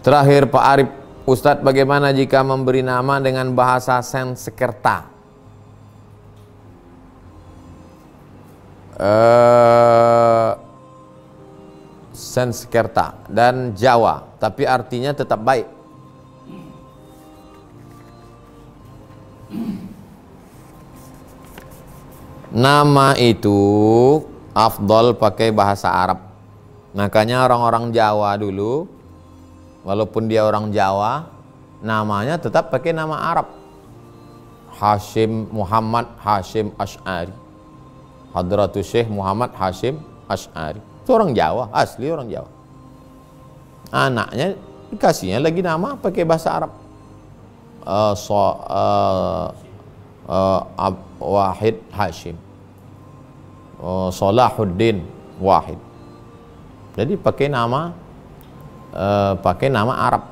Terakhir Pak Arif, Ustadz bagaimana jika memberi nama dengan bahasa Sanskerta? Uh, eh, Sanskerta dan Jawa, tapi artinya tetap baik. Nama itu afdol pakai bahasa Arab. Makanya orang-orang Jawa dulu walaupun dia orang Jawa, namanya tetap pakai nama Arab. Hashim Muhammad Hashim Ash'ari. Hadratus Syekh Muhammad Hashim Ash'ari. Itu orang Jawa, asli orang Jawa. Anaknya dikasihnya lagi nama pakai bahasa Arab. Uh, so, uh, uh, Ab Wahid Hashim. Uh, Salahuddin Wahid. Jadi pakai nama uh, pakai nama Arab.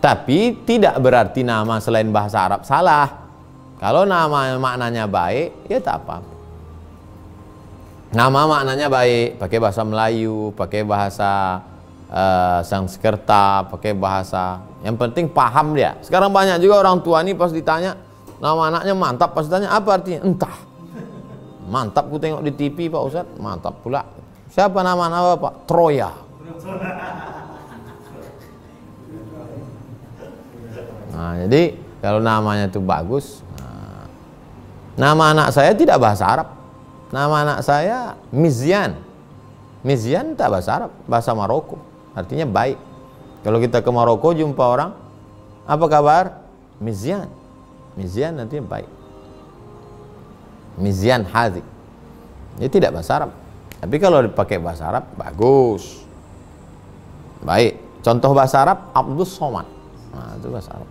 Tapi tidak berarti nama selain bahasa Arab salah. Kalau nama maknanya baik, ya tak apa Nama maknanya baik, pakai bahasa Melayu, pakai bahasa uh, Sanskerta, pakai bahasa. Yang penting paham dia. Sekarang banyak juga orang tua nih pas ditanya nama anaknya mantap, pas ditanya apa artinya? Entah. Mantap ku tengok di TV Pak Ustadz, mantap pula. Siapa nama nama Pak? Troya. jadi kalau namanya itu bagus nah, nama anak saya tidak bahasa Arab nama anak saya Mizian, Mizian tak bahasa Arab bahasa Maroko artinya baik kalau kita ke Maroko jumpa orang apa kabar Mizian, Mizian nanti baik Mizian Hadi, ini tidak bahasa Arab tapi kalau dipakai bahasa Arab bagus baik contoh bahasa Arab Abdul Somad nah, itu bahasa Arab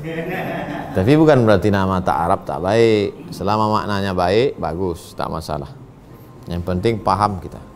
Tapi bukan berarti nama tak Arab tak baik. Selama maknanya baik, bagus, tak masalah. Yang penting paham kita.